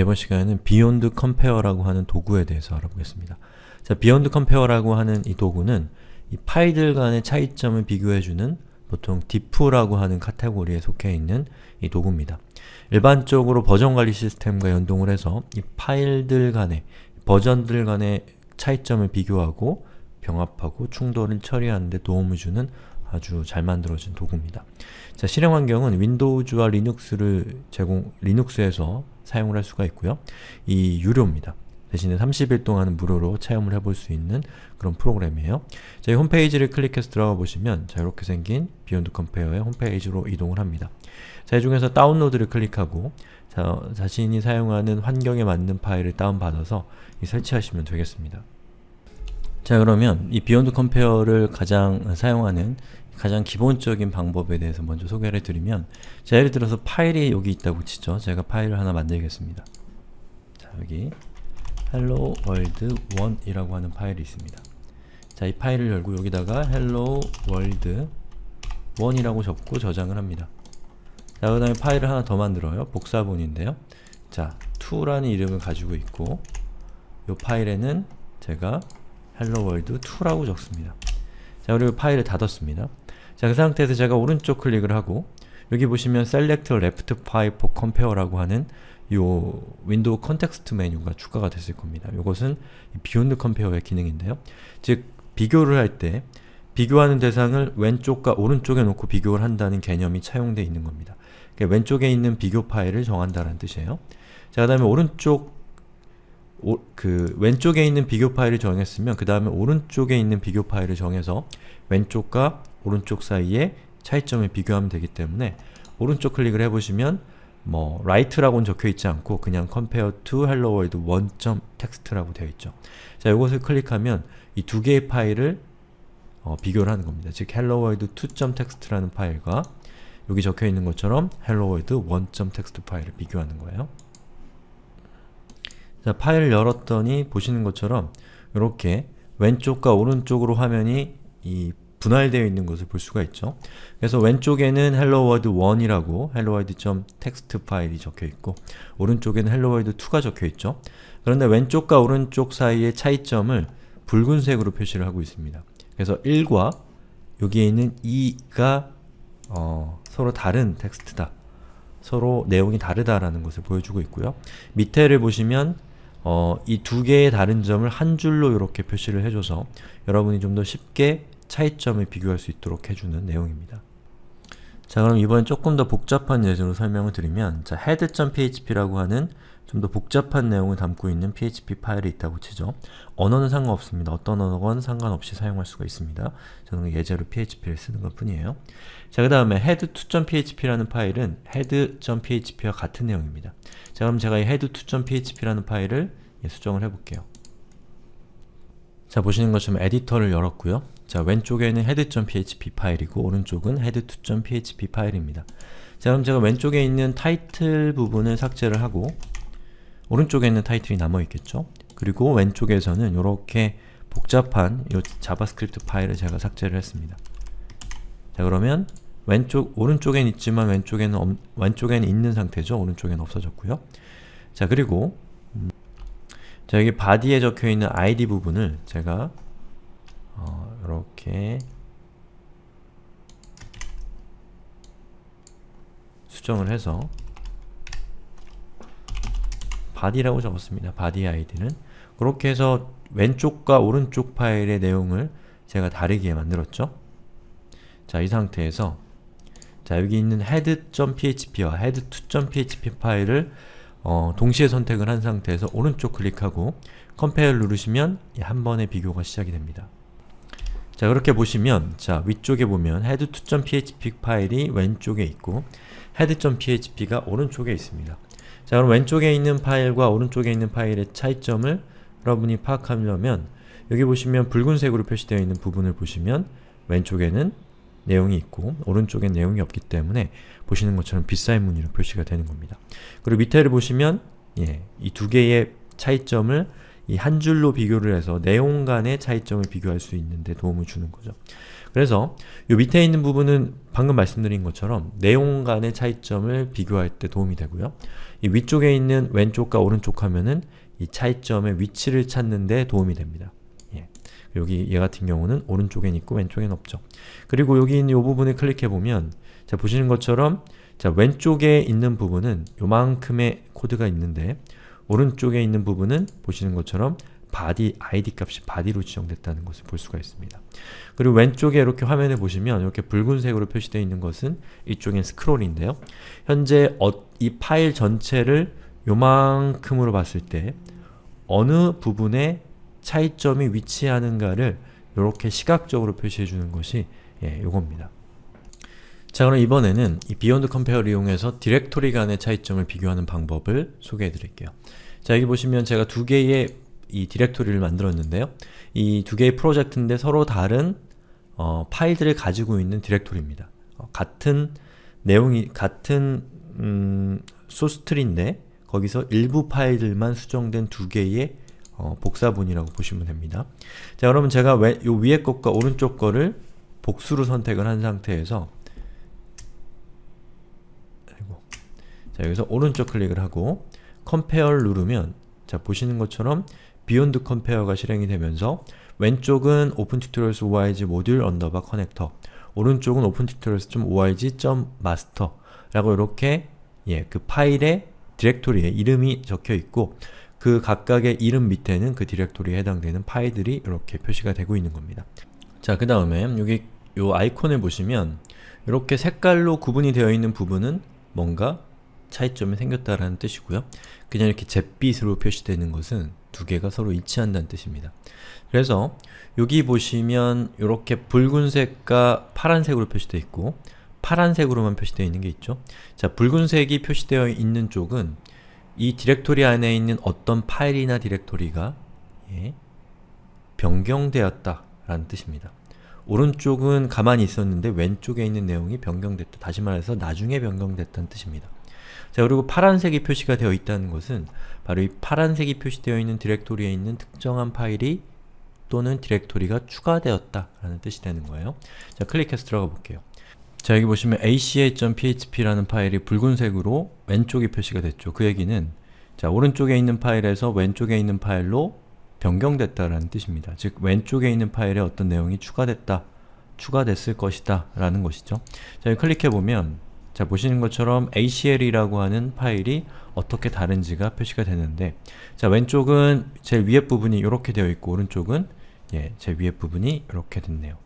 이번 시간에는 비욘드 컴페어라고 하는 도구에 대해서 알아보겠습니다. 자, 비욘드 컴페어라고 하는 이 도구는 이 파일들 간의 차이점을 비교해주는 보통 diff라고 하는 카테고리에 속해 있는 이 도구입니다. 일반적으로 버전관리 시스템과 연동을 해서 이 파일들 간의, 버전들 간의 차이점을 비교하고 병합하고 충돌을 처리하는 데 도움을 주는 아주 잘 만들어진 도구입니다. 자, 실행 환경은 윈도우즈와 리눅스를 제공, 리눅스에서 사용을 할 수가 있고요. 이 유료입니다. 대신에 30일 동안 무료로 체험을 해볼 수 있는 그런 프로그램이에요. 저희 홈페이지를 클릭해서 들어가 보시면 자 이렇게 생긴 비욘드 컴페어의 홈페이지로 이동을 합니다. 자, 이 중에서 다운로드를 클릭하고 자, 자신이 사용하는 환경에 맞는 파일을 다운받아서 설치하시면 되겠습니다. 자 그러면 이 비욘드 컴페어를 가장 사용하는 가장 기본적인 방법에 대해서 먼저 소개를 드리면 자, 예를 들어서 파일이 여기 있다고 치죠. 제가 파일을 하나 만들겠습니다. 자, 여기 hello world 1이라고 하는 파일이 있습니다. 자, 이 파일을 열고 여기다가 hello world 1이라고 적고 저장을 합니다. 자, 그 다음에 파일을 하나 더 만들어요. 복사본인데요. 자, 2라는 이름을 가지고 있고 이 파일에는 제가 hello world 2라고 적습니다. 자, 그리고 파일을 닫았습니다. 자, 그 상태에서 제가 오른쪽 클릭을 하고 여기 보시면 Select Left File for Compare라고 하는 이 윈도우 컨텍스트 메뉴가 추가가 됐을 겁니다. 이것은 비욘드 컴페어의 기능인데요. 즉, 비교를 할 때 비교하는 대상을 왼쪽과 오른쪽에 놓고 비교를 한다는 개념이 차용되어 있는 겁니다. 그러니까 왼쪽에 있는 비교 파일을 정한다는 뜻이에요. 자, 그 다음에 오른쪽 오, 그 왼쪽에 있는 비교 파일을 정했으면 그 다음에 오른쪽에 있는 비교 파일을 정해서 왼쪽과 오른쪽 사이에 차이점을 비교하면 되기 때문에 오른쪽 클릭을 해보시면 뭐 r i g h 라고는 적혀있지 않고 그냥 compare to hello world 1.txt라고 되어있죠. 자, 이것을 클릭하면 이 두 개의 파일을 어, 비교를 하는 겁니다. 즉 hello world 2.txt라는 파일과 여기 적혀있는 것처럼 hello world 1.txt 파일을 비교하는 거예요. 자, 파일을 열었더니 보시는 것처럼 이렇게 왼쪽과 오른쪽으로 화면이 이 분할되어 있는 것을 볼 수가 있죠. 그래서 왼쪽에는 helloworld1이라고 helloworld.txt 파일이 적혀있고 오른쪽에는 helloworld2가 적혀있죠. 그런데 왼쪽과 오른쪽 사이의 차이점을 붉은색으로 표시를 하고 있습니다. 그래서 1과 여기에 있는 2가 어, 서로 다른 텍스트다. 서로 내용이 다르다라는 것을 보여주고 있고요. 밑에를 보시면 어, 이 두 개의 다른 점을 한 줄로 이렇게 표시를 해줘서 여러분이 좀 더 쉽게 차이점을 비교할 수 있도록 해주는 내용입니다. 자 그럼 이번엔 조금 더 복잡한 예제로 설명을 드리면 자 head.php라고 하는 좀 더 복잡한 내용을 담고 있는 php 파일이 있다고 치죠. 언어는 상관없습니다. 어떤 언어건 상관없이 사용할 수가 있습니다. 저는 예제로 php를 쓰는 것 뿐이에요. 자그 다음에 head2.php라는 파일은 head.php와 같은 내용입니다. 자 그럼 제가 이 head2.php라는 파일을 예, 수정을 해볼게요. 자 보시는 것처럼 에디터를 열었고요. 자, 왼쪽에 는 head.php 파일이고 오른쪽은 head2.php 파일입니다. 자, 그럼 제가 왼쪽에 있는 타이틀 부분을 삭제를 하고 오른쪽에 있는 타이틀이 남아있겠죠? 그리고 왼쪽에서는 이렇게 복잡한 이 자바스크립트 파일을 제가 삭제를 했습니다. 자, 그러면 왼쪽, 오른쪽엔 있지만 왼쪽에는 왼쪽에는 있는 상태죠. 오른쪽에는 없어졌고요. 자 그리고 음, 자 여기 바디에 적혀있는 id 부분을 제가 이렇게 수정을 해서 바디라고 적었습니다. 바디 아이디는 그렇게 해서 왼쪽과 오른쪽 파일의 내용을 제가 다르게 만들었죠. 자, 이 상태에서 자, 여기 있는 head.php와 head2.php 파일을 어, 동시에 선택을 한 상태에서 오른쪽 클릭하고 컴페어를 누르시면 한 번의 비교가 시작이 됩니다. 자 그렇게 보시면 자 위쪽에 보면 head2.php 파일이 왼쪽에 있고 head.php가 오른쪽에 있습니다. 자 그럼 왼쪽에 있는 파일과 오른쪽에 있는 파일의 차이점을 여러분이 파악하려면 여기 보시면 붉은색으로 표시되어 있는 부분을 보시면 왼쪽에는 내용이 있고 오른쪽엔 내용이 없기 때문에 보시는 것처럼 비사인 무늬로 표시가 되는 겁니다. 그리고 밑에를 보시면 예, 이 두 개의 차이점을 이한 줄로 비교를 해서 내용 간의 차이점을 비교할 수 있는데 도움을 주는 거죠. 그래서 이 밑에 있는 부분은 방금 말씀드린 것처럼 내용 간의 차이점을 비교할 때 도움이 되고요. 이 위쪽에 있는 왼쪽과 오른쪽 하면은 이 차이점의 위치를 찾는 데 도움이 됩니다. 예. 여기 얘 같은 경우는 오른쪽엔 있고 왼쪽엔 없죠. 그리고 여기 있는 이 부분을 클릭해보면 자 보시는 것처럼 자 왼쪽에 있는 부분은 요만큼의 코드가 있는데 오른쪽에 있는 부분은 보시는 것처럼 body id 값이 body로 지정됐다는 것을 볼 수가 있습니다. 그리고 왼쪽에 이렇게 화면에 보시면 이렇게 붉은색으로 표시되어 있는 것은 이쪽엔 스크롤인데요. 현재 어, 이 파일 전체를 요만큼으로 봤을 때 어느 부분에 차이점이 위치하는가를 이렇게 시각적으로 표시해주는 것이 예, 요겁니다. 자 그럼 이번에는 이 비욘드 컴페어를 이용해서 디렉토리 간의 차이점을 비교하는 방법을 소개해드릴게요. 자 여기 보시면 제가 두 개의 이 디렉토리를 만들었는데요. 이 두 개의 프로젝트인데 서로 다른 어, 파일들을 가지고 있는 디렉토리입니다. 어, 같은 내용이 같은 음, 소스트리인데 거기서 일부 파일들만 수정된 두 개의 어, 복사본이라고 보시면 됩니다. 자 여러분 제가 왜, 요 위에 것과 오른쪽 거를 복수로 선택을 한 상태에서 자, 여기서 오른쪽 클릭을 하고 Compare를 누르면 자, 보시는 것처럼 Beyond Compare가 실행이 되면서 왼쪽은 Open Tutorials OIG 모듈 언더바 커넥터 오른쪽은 Open Tutorials.oig.master 라고 이렇게 예, 그 파일의 디렉토리에 이름이 적혀 있고 그 각각의 이름 밑에는 그 디렉토리에 해당되는 파일들이 이렇게 표시가 되고 있는 겁니다. 자, 그 다음에 여기 이 아이콘을 보시면 이렇게 색깔로 구분이 되어 있는 부분은 뭔가 차이점이 생겼다라는 뜻이고요. 그냥 이렇게 잿빛으로 표시되는 것은 두 개가 서로 일치한다는 뜻입니다. 그래서 여기 보시면 이렇게 붉은색과 파란색으로 표시되어 있고 파란색으로만 표시되어 있는 게 있죠. 자, 붉은색이 표시되어 있는 쪽은 이 디렉토리 안에 있는 어떤 파일이나 디렉토리가 예, 변경되었다 라는 뜻입니다. 오른쪽은 가만히 있었는데 왼쪽에 있는 내용이 변경됐다. 다시 말해서 나중에 변경됐다는 뜻입니다. 자 그리고 파란색이 표시가 되어 있다는 것은 바로 이 파란색이 표시되어 있는 디렉토리에 있는 특정한 파일이 또는 디렉토리가 추가되었다라는 뜻이 되는 거예요. 자 클릭해서 들어가 볼게요. 자 여기 보시면 aca.php라는 파일이 붉은색으로 왼쪽에 표시가 됐죠. 그 얘기는 자 오른쪽에 있는 파일에서 왼쪽에 있는 파일로 변경됐다라는 뜻입니다. 즉 왼쪽에 있는 파일에 어떤 내용이 추가됐다, 추가됐을 것이다 라는 것이죠. 자 여기 클릭해보면 자, 보시는 것처럼 ACL이라고 하는 파일이 어떻게 다른지가 표시가 되는데 자, 왼쪽은 제일 위에 부분이 이렇게 되어 있고 오른쪽은 예, 제일 위에 부분이 이렇게 됐네요.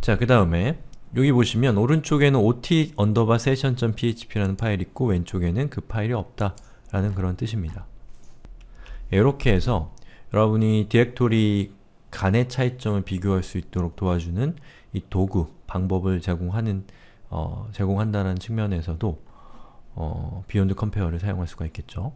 자, 그 다음에 여기 보시면 오른쪽에는 ot 언더바 session.php라는 파일이 있고 왼쪽에는 그 파일이 없다 라는 그런 뜻입니다. 이렇게 예, 해서 여러분이 디렉토리 간의 차이점을 비교할 수 있도록 도와주는 이 도구, 방법을 제공하는 어, 제공한다는 측면에서도 어, 비욘드 컴페어를 사용할 수가 있겠죠.